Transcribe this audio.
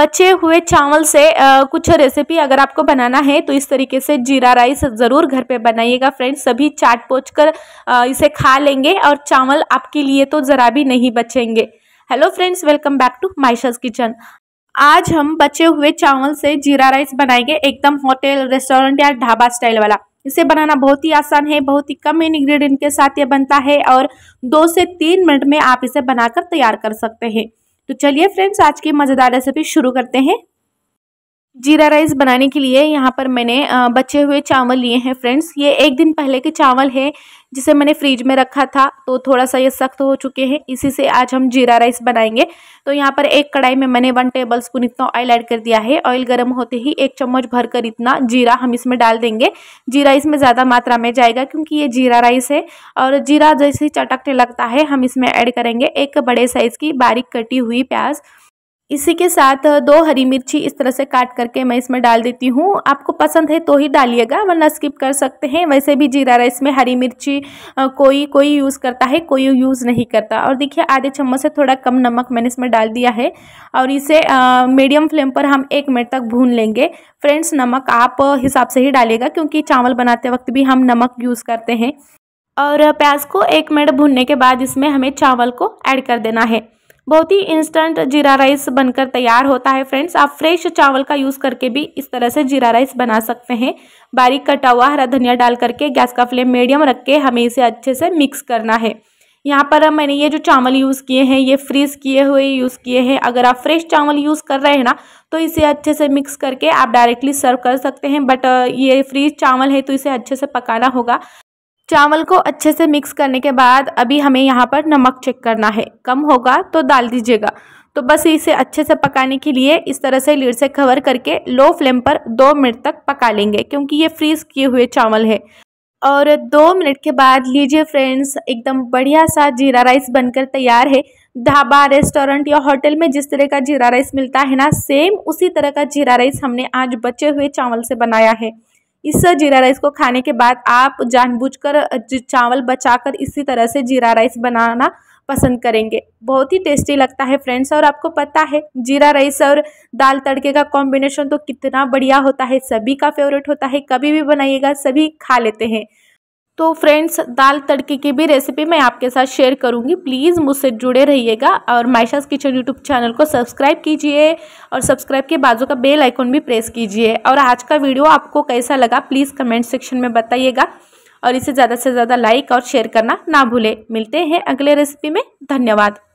बचे हुए चावल से आ, कुछ रेसिपी अगर आपको बनाना है तो इस तरीके से जीरा राइस ज़रूर घर पे बनाइएगा फ्रेंड्स सभी चाट पोच कर आ, इसे खा लेंगे और चावल आपके लिए तो ज़रा भी नहीं बचेंगे hello friends welcome back to Maisha's kitchen आज हम बचे हुए चावल से जीरा राइस बनाएंगे एकदम होटल रेस्टोरेंट या ढाबा स्टाइल वाला इसे बनाना बहुत ही आसान है बहुत ही कम इन्ग्रीडियंट के साथ ये बनता है और दो से तीन मिनट में आप इसे बनाकर तैयार कर सकते हैं तो चलिए फ्रेंड्स आज की मज़ेदार रेसिपी शुरू करते हैं जीरा राइस बनाने के लिए यहाँ पर मैंने बचे हुए चावल लिए हैं फ्रेंड्स ये एक दिन पहले के चावल है जिसे मैंने फ्रिज में रखा था तो थोड़ा सा ये सख्त हो चुके हैं इसी से आज हम जीरा राइस बनाएंगे तो यहाँ पर एक कढ़ाई में मैंने वन टेबल स्पून इतना ऑयल ऐड कर दिया है ऑयल गर्म होते ही एक चम्मच भरकर इतना जीरा हम इसमें डाल देंगे जीरा इसमें ज़्यादा मात्रा में जाएगा क्योंकि ये जीरा राइस है और जीरा जैसे चटकने लगता है हम इसमें ऐड करेंगे एक बड़े साइज़ की बारीक कटी हुई प्याज इसी के साथ दो हरी मिर्ची इस तरह से काट करके मैं इसमें डाल देती हूँ आपको पसंद है तो ही डालिएगा वरना स्किप कर सकते हैं वैसे भी जीरा राइस में हरी मिर्ची कोई कोई यूज़ करता है कोई यूज़ नहीं करता और देखिए आधे चम्मच से थोड़ा कम नमक मैंने इसमें डाल दिया है और इसे मीडियम फ्लेम पर हम एक मिनट तक भून लेंगे फ्रेंड्स नमक आप हिसाब से ही डालिएगा क्योंकि चावल बनाते वक्त भी हम नमक यूज़ करते हैं और प्याज को एक मिनट भूनने के बाद इसमें हमें चावल को ऐड कर देना है बहुत ही इंस्टेंट जीरा राइस बनकर तैयार होता है फ्रेंड्स आप फ्रेश चावल का यूज़ करके भी इस तरह से जीरा राइस बना सकते हैं बारीक कटा हुआ हरा धनिया डाल करके गैस का फ्लेम मीडियम रख के हमें इसे अच्छे से मिक्स करना है यहाँ पर मैंने ये जो चावल यूज़ किए हैं ये फ्रीज़ किए हुए यूज़ किए हैं अगर आप फ्रेश चावल यूज़ कर रहे हैं ना तो इसे अच्छे से मिक्स करके आप डायरेक्टली सर्व कर सकते हैं बट ये फ्रीज चावल है तो इसे अच्छे से पकाना होगा चावल को अच्छे से मिक्स करने के बाद अभी हमें यहाँ पर नमक चेक करना है कम होगा तो डाल दीजिएगा तो बस इसे अच्छे से पकाने के लिए इस तरह से लीड से कवर करके लो फ्लेम पर दो मिनट तक पका लेंगे क्योंकि ये फ्रीज़ किए हुए चावल है और दो मिनट के बाद लीजिए फ्रेंड्स एकदम बढ़िया सा जीरा राइस बनकर तैयार है ढाबा रेस्टोरेंट या होटल में जिस तरह का जीरा राइस मिलता है ना सेम उसी तरह का जीरा राइस हमने आज बचे हुए चावल से बनाया है इस जीरा राइस को खाने के बाद आप जानबूझकर चावल बचाकर इसी तरह से जीरा राइस बनाना पसंद करेंगे बहुत ही टेस्टी लगता है फ्रेंड्स और आपको पता है जीरा राइस और दाल तड़के का कॉम्बिनेशन तो कितना बढ़िया होता है सभी का फेवरेट होता है कभी भी बनाइएगा सभी खा लेते हैं तो फ्रेंड्स दाल तड़के की भी रेसिपी मैं आपके साथ शेयर करूँगी प्लीज़ मुझसे जुड़े रहिएगा और मायशाज किचन यूट्यूब चैनल को सब्सक्राइब कीजिए और सब्सक्राइब के बाजू का बेल आइकॉन भी प्रेस कीजिए और आज का वीडियो आपको कैसा लगा प्लीज़ कमेंट सेक्शन में बताइएगा और इसे ज़्यादा से ज़्यादा लाइक और शेयर करना ना भूलें मिलते हैं अगले रेसिपी में धन्यवाद